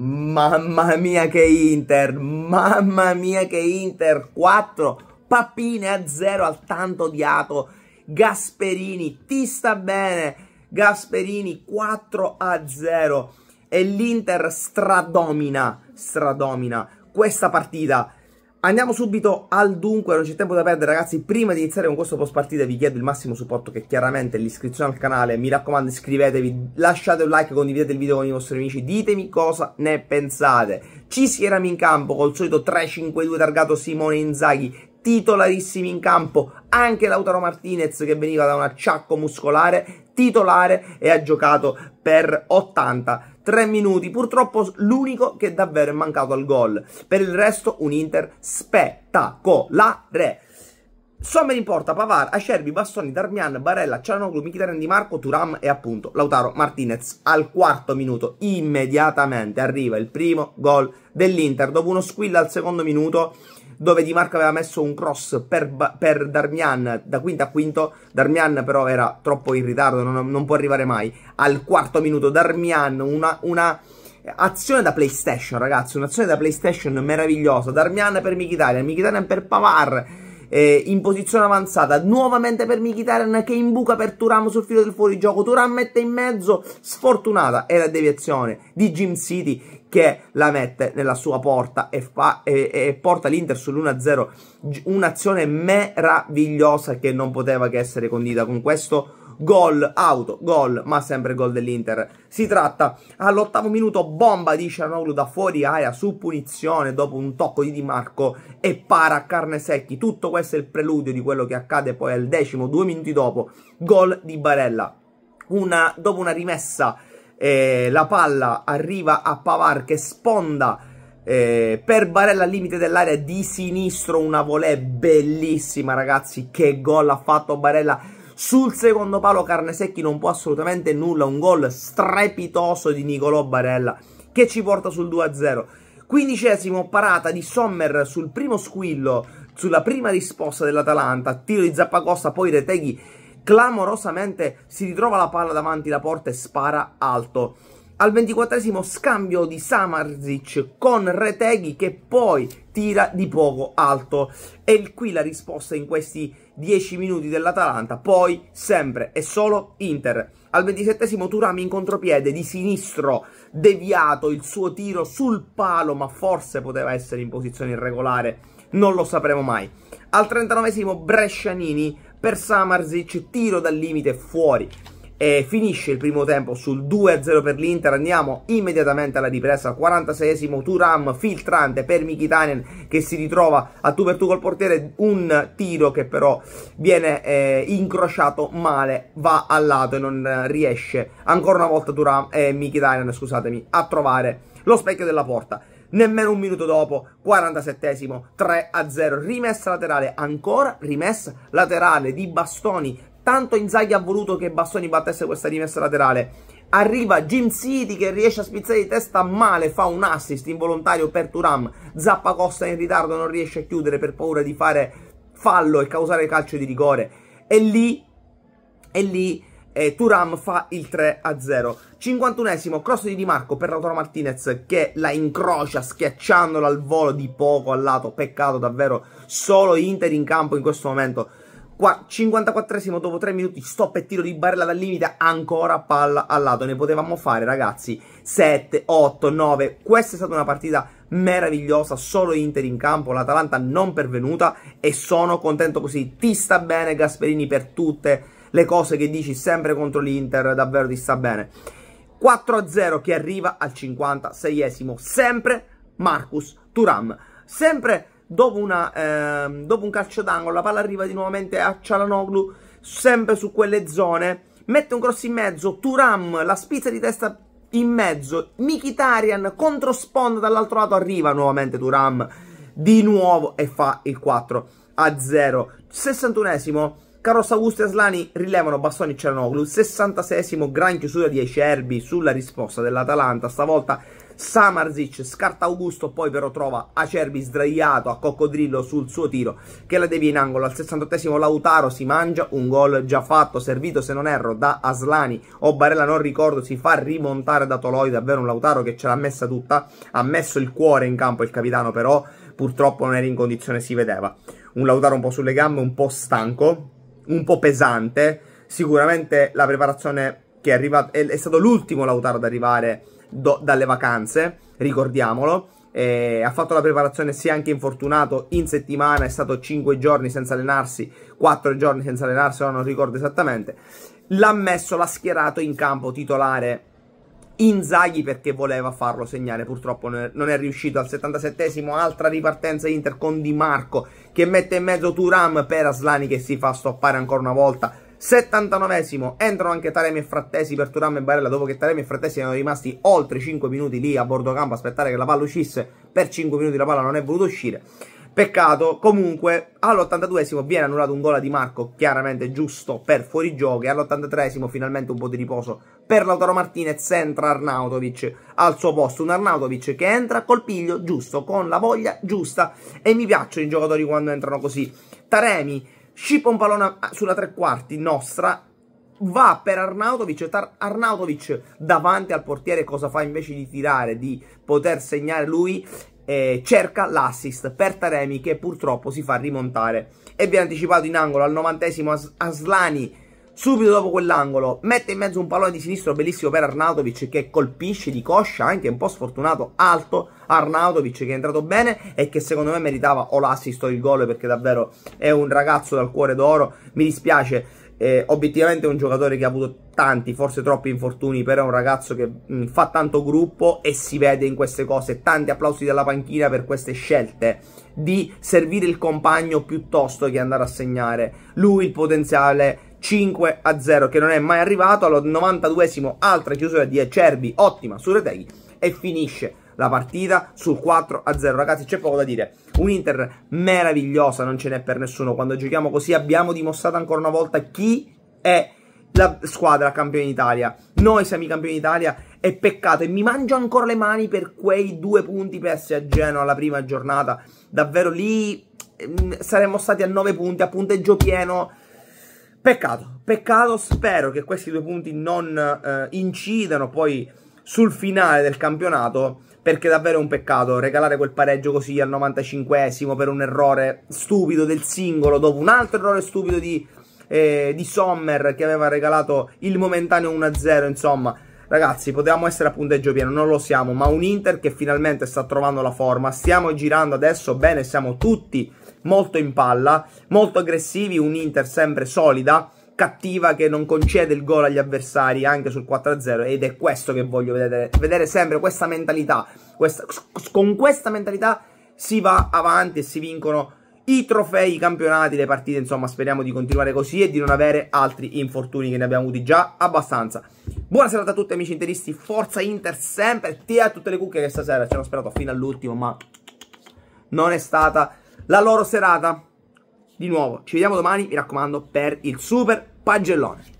Mamma mia che Inter, mamma mia che Inter, 4 papine a 0 al tanto odiato Gasperini, ti sta bene Gasperini 4 a 0 e l'Inter stradomina, stradomina questa partita Andiamo subito al dunque, non c'è tempo da perdere ragazzi, prima di iniziare con questo post partita vi chiedo il massimo supporto che chiaramente è l'iscrizione al canale, mi raccomando iscrivetevi, lasciate un like, condividete il video con i vostri amici, ditemi cosa ne pensate. Ci si in campo col solito 3-5-2 targato Simone Inzaghi, titolarissimi in campo, anche Lautaro Martinez che veniva da un acciacco muscolare, titolare e ha giocato per 80 3 minuti. Purtroppo l'unico che davvero è mancato al gol. Per il resto un Inter spettacolare. Sommer in porta, Pavar, Acerbi, Bastoni, Darmian, Barella, Cianoglu, Mkhitaryan Di Marco, Turam e appunto Lautaro Martinez. Al quarto minuto immediatamente arriva il primo gol dell'Inter dopo uno squill al secondo minuto dove Di Marco aveva messo un cross per, per Darmian da quinto a quinto. Darmian però era troppo in ritardo, non, non può arrivare mai. Al quarto minuto Darmian, una, una azione da PlayStation, ragazzi, un'azione da PlayStation meravigliosa. Darmian per Mkhitaryan, Mkhitaryan per Pavar, eh, in posizione avanzata nuovamente per Mkhitaryan che imbuca per Turam sul filo del fuorigioco Turam mette in mezzo sfortunata è la deviazione di Jim City che la mette nella sua porta e, fa, e, e porta l'Inter sull'1-0 un'azione meravigliosa che non poteva che essere condita con questo gol, auto, gol, ma sempre gol dell'Inter. Si tratta all'ottavo minuto bomba di Cianoglu da fuori aria su punizione dopo un tocco di Di Marco e para a carne secchi. Tutto questo è il preludio di quello che accade poi al decimo, due minuti dopo, gol di Barella. Una, dopo una rimessa eh, la palla arriva a Pavar che sponda eh, per Barella al limite dell'area di sinistro una volée bellissima ragazzi che gol ha fatto Barella sul secondo palo Carnesecchi non può assolutamente nulla, un gol strepitoso di Nicolò Barella che ci porta sul 2-0. Quindicesimo parata di Sommer sul primo squillo, sulla prima risposta dell'Atalanta, tiro di Zappacosta, poi Reteghi clamorosamente si ritrova la palla davanti la porta e spara alto al ventiquattresimo scambio di Samarzic con Reteghi che poi tira di poco alto e qui la risposta in questi 10 minuti dell'Atalanta poi sempre e solo Inter al ventisettesimo Turami in contropiede di sinistro deviato il suo tiro sul palo ma forse poteva essere in posizione irregolare non lo sapremo mai al trentanovesimo Brescianini per Samarzic tiro dal limite fuori e finisce il primo tempo sul 2-0 per l'Inter, andiamo immediatamente alla ripresa, 46esimo Turam filtrante per Mkhitaryan che si ritrova a tu per tu col portiere, un tiro che però viene eh, incrociato male, va al lato e non eh, riesce ancora una volta Turam, eh, Mkhitaryan scusatemi, a trovare lo specchio della porta. Nemmeno un minuto dopo, 47esimo, 3-0, rimessa laterale, ancora rimessa laterale di bastoni tanto Inzaghi ha voluto che Bastoni battesse questa rimessa laterale. Arriva Jim City che riesce a spizzare di testa male, fa un assist involontario per Turam. Zappa Costa in ritardo, non riesce a chiudere per paura di fare fallo e causare calcio di rigore. E lì, e lì eh, Turam fa il 3-0. 51esimo cross di Di Marco per Lautaro Martinez che la incrocia schiacciandola al volo di poco al lato. Peccato davvero, solo Inter in campo in questo momento. Qua 54esimo dopo 3 minuti, stop e tiro di barella dal limite, ancora palla al lato. Ne potevamo fare ragazzi 7, 8, 9. Questa è stata una partita meravigliosa, solo Inter in campo, l'Atalanta non pervenuta e sono contento così. Ti sta bene Gasperini per tutte le cose che dici sempre contro l'Inter, davvero ti sta bene. 4-0 che arriva al 56esimo, sempre Marcus Turam, sempre Dopo, una, eh, dopo un calcio d'angolo, la palla arriva di nuovamente a Cialanoglu, sempre su quelle zone. Mette un cross in mezzo, Turam, la spizza di testa in mezzo, contro sponda dall'altro lato, arriva nuovamente Turam, di nuovo e fa il 4 a 0. 61esimo, Carossa Augusto e Aslani rilevano Bastoni e Cialanoglu. 66esimo, gran chiusura di Acerbi sulla risposta dell'Atalanta, stavolta Samarzic scarta Augusto, poi però trova Acerbi sdraiato a coccodrillo sul suo tiro che la devia in angolo. Al 68 esimo Lautaro si mangia un gol già fatto, servito se non erro da Aslani o Barella, non ricordo, si fa rimontare da Toloi, davvero un Lautaro che ce l'ha messa tutta, ha messo il cuore in campo il capitano però purtroppo non era in condizione, si vedeva. Un Lautaro un po' sulle gambe, un po' stanco, un po' pesante, sicuramente la preparazione che è arrivata, è, è stato l'ultimo Lautaro ad arrivare do, dalle vacanze, ricordiamolo. Eh, ha fatto la preparazione, si è anche infortunato in settimana, è stato 5 giorni senza allenarsi, 4 giorni senza allenarsi, non ricordo esattamente. L'ha messo, l'ha schierato in campo titolare Inzaghi perché voleva farlo segnare, purtroppo non è riuscito al 77esimo, altra ripartenza Inter con Di Marco che mette in mezzo Turam per Aslani che si fa stoppare ancora una volta 79esimo entrano anche Taremi e Frattesi per Turam e Barella dopo che Taremi e Frattesi erano rimasti oltre 5 minuti lì a bordo campo a aspettare che la palla uscisse per 5 minuti la palla non è voluta uscire Peccato, comunque all'82esimo viene annullato un gol di Marco, chiaramente giusto per fuorigioco e all'83esimo finalmente un po' di riposo per Lautaro Martinez entra Arnautovic al suo posto, un Arnautovic che entra col piglio giusto, con la voglia giusta e mi piacciono i giocatori quando entrano così. Taremi scippa un pallone sulla tre quarti nostra, va per Arnautovic, Tar- Arnautovic davanti al portiere cosa fa invece di tirare, di poter segnare lui, eh, cerca l'assist per Taremi che purtroppo si fa rimontare e vi anticipato in angolo al novantesimo As- Aslani subito dopo quell'angolo mette in mezzo un pallone di sinistro bellissimo per Arnautovic che colpisce di coscia anche un po' sfortunato alto Arnautovic che è entrato bene e che secondo me meritava o l'assist o il gol perché davvero è un ragazzo dal cuore d'oro mi dispiace eh, obiettivamente è un giocatore che ha avuto tanti, forse troppi infortuni, però è un ragazzo che mh, mm, fa tanto gruppo e si vede in queste cose. Tanti applausi dalla panchina per queste scelte di servire il compagno piuttosto che andare a segnare. Lui il potenziale 5 a 0 che non è mai arrivato allo 92esimo altra chiusura di Acerbi ottima su Reteghi e finisce la partita sul 4 a 0 ragazzi c'è poco da dire un'Inter meravigliosa non ce n'è per nessuno quando giochiamo così abbiamo dimostrato ancora una volta chi è la squadra campione d'Italia noi siamo i campioni d'Italia è peccato e mi mangio ancora le mani per quei due punti persi a Genoa la prima giornata davvero lì mm, saremmo stati a 9 punti a punteggio pieno Peccato, peccato, spero che questi due punti non eh, incidano poi sul finale del campionato perché davvero è un peccato regalare quel pareggio così al 95esimo per un errore stupido del singolo dopo un altro errore stupido di, eh, di Sommer che aveva regalato il momentaneo 1-0 insomma ragazzi potevamo essere a punteggio pieno non lo siamo ma un Inter che finalmente sta trovando la forma stiamo girando adesso bene siamo tutti molto in palla, molto aggressivi, un Inter sempre solida, cattiva che non concede il gol agli avversari anche sul 4-0 ed è questo che voglio vedere, vedere sempre questa mentalità, questa, con questa mentalità si va avanti e si vincono i trofei, i campionati, le partite, insomma speriamo di continuare così e di non avere altri infortuni che ne abbiamo avuti già abbastanza. Buona serata a tutti amici interisti, forza Inter sempre, ti a tutte le cucche che stasera ci hanno sperato fino all'ultimo ma non è stata la loro serata. Di nuovo, ci vediamo domani, mi raccomando, per il super pagellone.